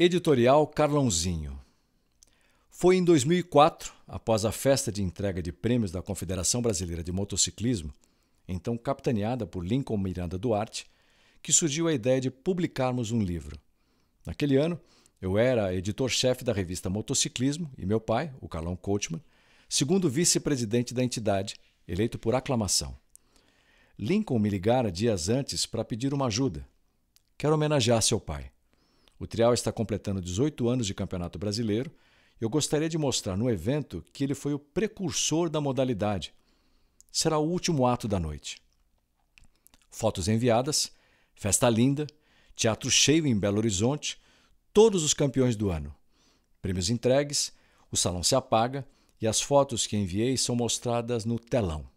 Editorial Carlãozinho. Foi em 2004, após a festa de entrega de prêmios da Confederação Brasileira de Motociclismo, então capitaneada por Lincoln Miranda Duarte, que surgiu a ideia de publicarmos um livro. Naquele ano, eu era editor-chefe da revista Motociclismo e meu pai, o Carlão Coachman, segundo vice-presidente da entidade, eleito por aclamação. Lincoln me ligara dias antes para pedir uma ajuda. Quero homenagear seu pai. O Trial está completando 18 anos de Campeonato Brasileiro. Eu gostaria de mostrar no evento que ele foi o precursor da modalidade. Será o último ato da noite. Fotos enviadas, festa linda, teatro cheio em Belo Horizonte, todos os campeões do ano. Prêmios entregues, o salão se apaga e as fotos que enviei são mostradas no telão.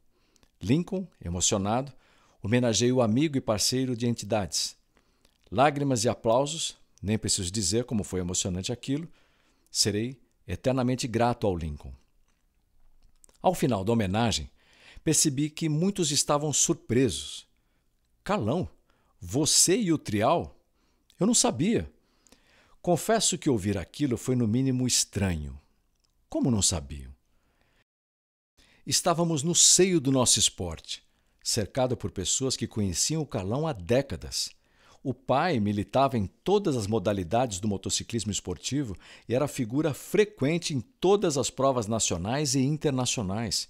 Lincoln, emocionado, homenageia o amigo e parceiro de entidades. Lágrimas e aplausos nem preciso dizer como foi emocionante aquilo. Serei eternamente grato ao Lincoln. Ao final da homenagem, percebi que muitos estavam surpresos. Calão, você e o Trial? Eu não sabia. Confesso que ouvir aquilo foi no mínimo estranho. Como não sabiam? Estávamos no seio do nosso esporte, cercado por pessoas que conheciam o Calão há décadas o pai militava em todas as modalidades do motociclismo esportivo e era figura frequente em todas as provas nacionais e internacionais.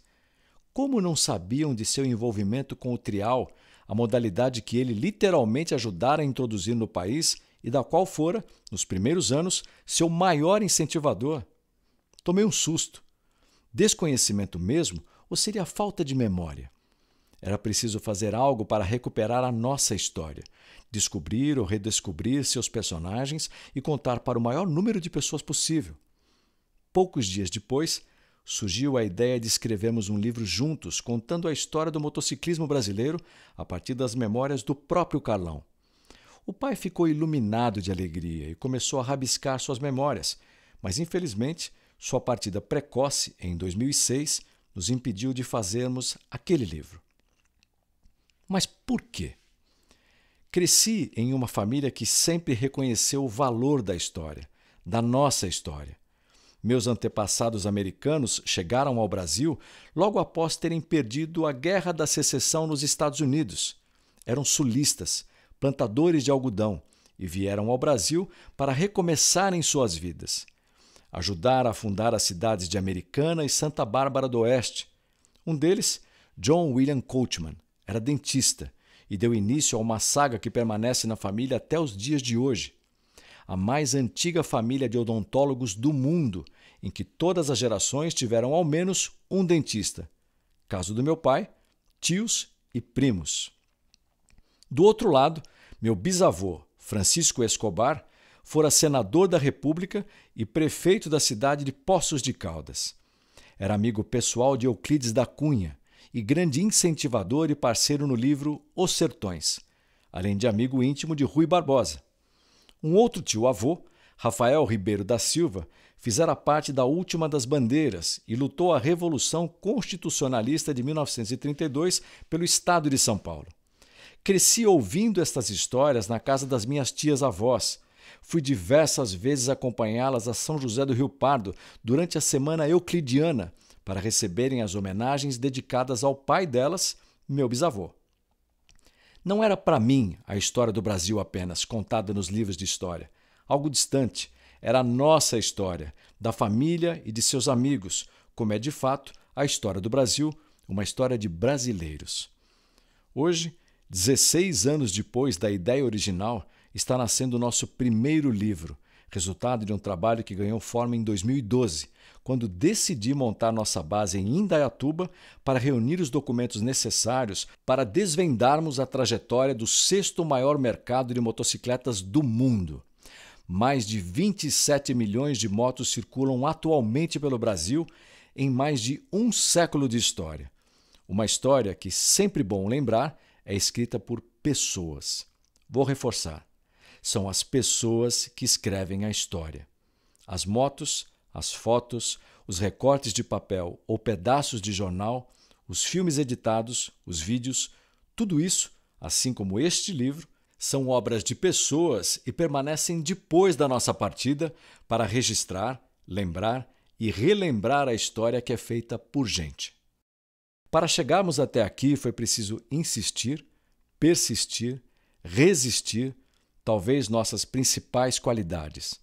Como não sabiam de seu envolvimento com o trial, a modalidade que ele literalmente ajudara a introduzir no país e da qual fora, nos primeiros anos, seu maior incentivador? Tomei um susto. Desconhecimento mesmo ou seria falta de memória? Era preciso fazer algo para recuperar a nossa história, descobrir ou redescobrir seus personagens e contar para o maior número de pessoas possível. Poucos dias depois, surgiu a ideia de escrevermos um livro juntos contando a história do motociclismo brasileiro a partir das memórias do próprio Carlão. O pai ficou iluminado de alegria e começou a rabiscar suas memórias, mas infelizmente sua partida precoce em 2006 nos impediu de fazermos aquele livro. Mas por quê? Cresci em uma família que sempre reconheceu o valor da história, da nossa história. Meus antepassados americanos chegaram ao Brasil logo após terem perdido a Guerra da Secessão nos Estados Unidos. Eram sulistas, plantadores de algodão, e vieram ao Brasil para recomeçarem suas vidas. Ajudaram a fundar as cidades de Americana e Santa Bárbara do Oeste. Um deles, John William Coachman era dentista e deu início a uma saga que permanece na família até os dias de hoje. A mais antiga família de odontólogos do mundo, em que todas as gerações tiveram ao menos um dentista. Caso do meu pai, tios e primos. Do outro lado, meu bisavô, Francisco Escobar, fora senador da República e prefeito da cidade de Poços de Caldas. Era amigo pessoal de Euclides da Cunha, e grande incentivador e parceiro no livro Os Sertões, além de amigo íntimo de Rui Barbosa. Um outro tio-avô, Rafael Ribeiro da Silva, fizera parte da última das bandeiras e lutou a Revolução Constitucionalista de 1932 pelo Estado de São Paulo. Cresci ouvindo estas histórias na casa das minhas tias-avós. Fui diversas vezes acompanhá-las a São José do Rio Pardo durante a Semana Euclidiana, para receberem as homenagens dedicadas ao pai delas, meu bisavô. Não era para mim a história do Brasil apenas contada nos livros de história. Algo distante, era a nossa história, da família e de seus amigos, como é de fato a história do Brasil, uma história de brasileiros. Hoje, 16 anos depois da ideia original, está nascendo o nosso primeiro livro, resultado de um trabalho que ganhou forma em 2012, quando decidi montar nossa base em Indaiatuba para reunir os documentos necessários para desvendarmos a trajetória do sexto maior mercado de motocicletas do mundo. Mais de 27 milhões de motos circulam atualmente pelo Brasil em mais de um século de história. Uma história que, sempre bom lembrar, é escrita por pessoas. Vou reforçar são as pessoas que escrevem a história. As motos, as fotos, os recortes de papel ou pedaços de jornal, os filmes editados, os vídeos, tudo isso, assim como este livro, são obras de pessoas e permanecem depois da nossa partida para registrar, lembrar e relembrar a história que é feita por gente. Para chegarmos até aqui foi preciso insistir, persistir, resistir talvez nossas principais qualidades.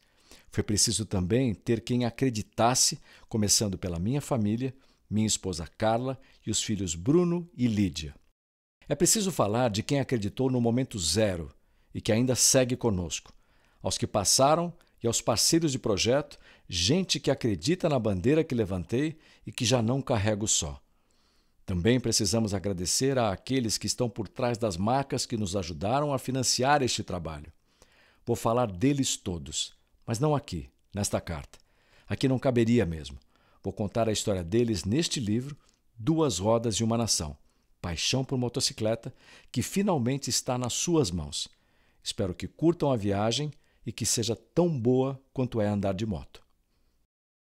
Foi preciso também ter quem acreditasse, começando pela minha família, minha esposa Carla e os filhos Bruno e Lídia. É preciso falar de quem acreditou no momento zero e que ainda segue conosco, aos que passaram e aos parceiros de projeto, gente que acredita na bandeira que levantei e que já não carrego só. Também precisamos agradecer àqueles que estão por trás das marcas que nos ajudaram a financiar este trabalho. Vou falar deles todos, mas não aqui, nesta carta. Aqui não caberia mesmo. Vou contar a história deles neste livro, Duas Rodas e uma Nação Paixão por Motocicleta, que finalmente está nas suas mãos. Espero que curtam a viagem e que seja tão boa quanto é andar de moto.